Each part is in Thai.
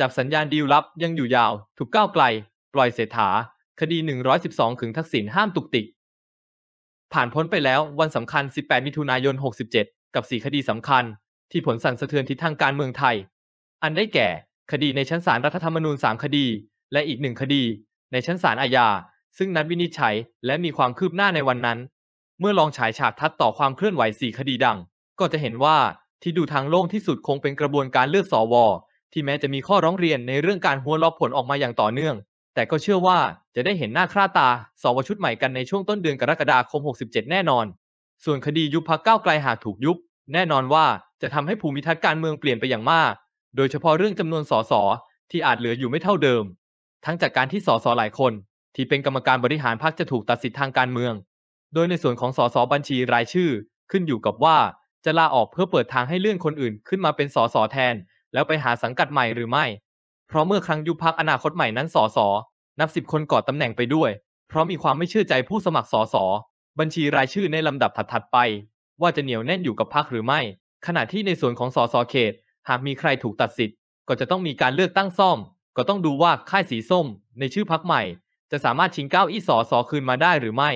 จับสัญญาณดีลลับยังอยู่ยาว ถูกก้าวไกล ปล่อยเศรษฐาคดี 112 ถึงทักษิณห้ามตุกติก ผ่านพ้นไปแล้ววันสำคัญ 18 มิถุนายน 67 กับ 4 คดีสำคัญ ที่ผลสั่นสะเทือนทิศทางการเมืองไทย อันได้แก่คดีในชั้นศาลรัฐธรรมนูญ3คดี และอีกหนึ่งคดีในชั้นศาลอาญาซึ่งนัดวินิจฉัยและมีความคืบหน้าในวันนั้น เมื่อลองฉายฉากทัดต่อความเคลื่อนไหว 4 คดีดัง ก็จะเห็นว่าที่ดูทางโล่งที่สุดคงเป็นกระบวนการเลือกสอวอที่แม้จะมีข้อร้องเรียนในเรื่องการหัวล็อกผลออกมาอย่างต่อเนื่อง แต่ก็เชื่อว่าจะได้เห็นหน้าค่าตา สวชุดใหม่กันในช่วงต้นเดือนกรกฎาคม 67 แน่นอน ส่วนคดียุบพักก้าวไกลหากถูกยุบแน่นอนว่าจะทำให้ภูมิทัศน์การเมืองเปลี่ยนไปอย่างมาก โดยเฉพาะเรื่องจำนวนสสที่อาจเหลืออยู่ไม่เท่าเดิม ทั้งจากการที่สสหลายคน ที่เป็นกรรมการบริหารพักจะถูกตัดสิทธิทางการเมือง โดยในส่วนของสสบัญชีรายชื่อ ขึ้นอยู่กับว่าจะลาออกเพื่อเปิดทางให้เลื่อนคนอื่น ขึ้นมาเป็นสสแทนแล้วไปหาสังกัดใหม่หรือไม่ เพราะเมื่อครั้งยุพักอนาคตใหม่นั้น สส นับสิบคนก่อตำแหน่งไปด้วย เพราะมีความไม่เชื่อใจผู้สมัครสส บัญชีรายชื่อในลำดับถัด ๆ ไป ว่าจะเหนียวแน่นอยู่กับพักหรือไม่ ขณะที่ในส่วนของสสเขต หากมีใครถูกตัดสิทธิ์ ก็จะต้องมีการเลือกตั้งซ่อม ก็ต้องดูว่าค่ายสีส้ม ในชื่อพักใหม่ จะสามารถชิงเก้าอี้สสคืนมาได้หรือไม่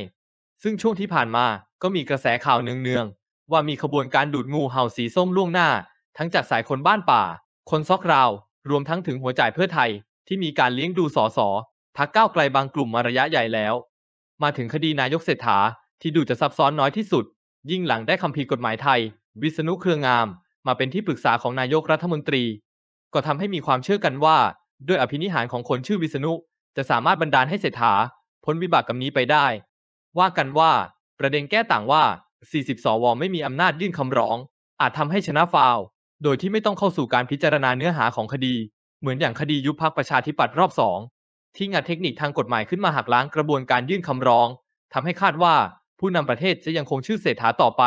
ซึ่งช่วงที่ผ่านมา ก็มีกระแสข่าวเนืองๆ ว่ามีขบวนการดูดงูเห่าสีส้มล่วงหน้า ทั้งจากสายคนบ้านป่าคนซอกราว รวมทั้งถึงหัวจ่ายเพื่อไทย ที่มีการเลี้ยงดูสอสอพักก้าวไกลบางกลุ่มมาระยะใหญ่แล้ว มาถึงคดีนายกเศรษฐา ที่ดูจะซับซ้อนน้อยที่สุด ยิ่งหลังได้คำพีกฎหมายไทย วิษณุเครืองาม มาเป็นที่ปรึกษาของนายกรัฐมนตรี ก็ทำให้มีความเชื่อกันว่า ด้วยอภินิหารของคนชื่อวิษณุจะสามารถบันดาลให้เศรษฐาพ้นวิบากกรรมนี้ไปได้ ว่ากันว่า ประเด็นแก้ต่างว่า40สวไม่มีอำนาจยื่นคำร้องอาจทำให้ชนะฟาวโดยที่ไม่ต้องเข้าสู่การพิจารณาเนื้อหาของคดี เหมือนอย่างคดียุบพักประชาธิปัตย์รอบสองที่งานเทคนิคทางกฎหมายขึ้นมาหักล้างกระบวนการยื่นคำร้องทำให้คาดว่าผู้นำประเทศจะยังคงชื่อเสถาต่อไป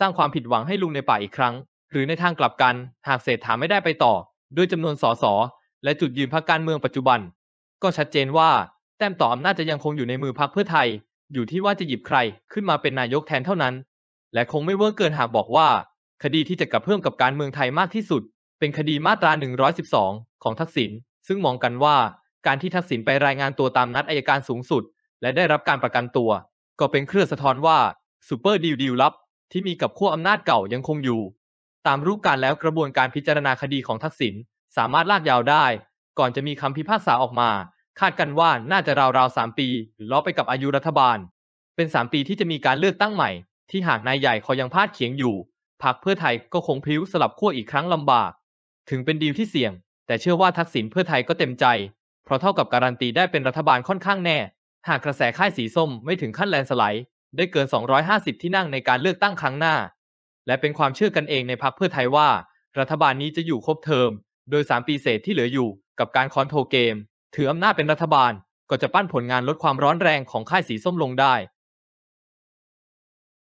สร้างความผิดหวังให้ลุงในป่าอีกครั้ง หรือในทางกลับกันหากเสถาไม่ได้ไปต่อด้วยจำนวนสสและจุดยืนพรรคการเมืองปัจจุบัน ก็ชัดเจนว่าแต้มต่ออำนาจจะยังคงอยู่ในมือพรรคเพื่อไทย อยู่ที่ว่าจะหยิบใคร ขึ้นมาเป็นนายกแทนเท่านั้น และคงไม่เวอร์เกินหากบอกว่าคดีที่จะกระเพื่อมกับการเมืองไทยมากที่สุด เป็นคดีมาตรา 112 ของทักษิณซึ่งมองกันว่าการที่ทักษิณไปรายงานตัวตามนัดอายการสูงสุด และได้รับการประกันตัว ก็เป็นเครือสะท้อนว่าซูเปอร์ดีลดีลลับ ที่มีกับขั้วอำนาจเก่ายังคงอยู่ ตามรูปการแล้วกระบวนการพิจารณาคดีของทักษิณสามารถลากยาวได้ ก่อนจะมีคำพิพากษาออกมา คาดกันว่าน่าจะราววสามปีหรือล้อไปกับอายุรัฐบาล เป็นสามปีที่จะมีการเลือกตั้งใหม่ ที่หากนายใหญ่คอยังพาดเขียงอยู่พรรคเพื่อไทยก็คงพิ้วสลับขั้วอีกครั้งลำบาก ถึงเป็นดีลที่เสี่ยง แต่เชื่อว่าทักษิณเพื่อไทยก็เต็มใจ เพราะเท่ากับการันตีได้เป็นรัฐบาลค่อนข้างแน่ หากกระแสค่ายสีส้มไม่ถึงขั้นแลนสไลด์ได้เกิน 250 ที่นั่งในการเลือกตั้งครั้งหน้า และเป็นความเชื่อกันเองในพรรคเพื่อไทยว่า รัฐบาลนี้จะอยู่ครบเทอม โดย3ปีเศษที่เหลืออยู่กับการคอนโทรเกมถืออำนาจเป็นรัฐบาลก็จะปั้นผลงานลดความร้อนแรงของค่ายสีส้มลงได้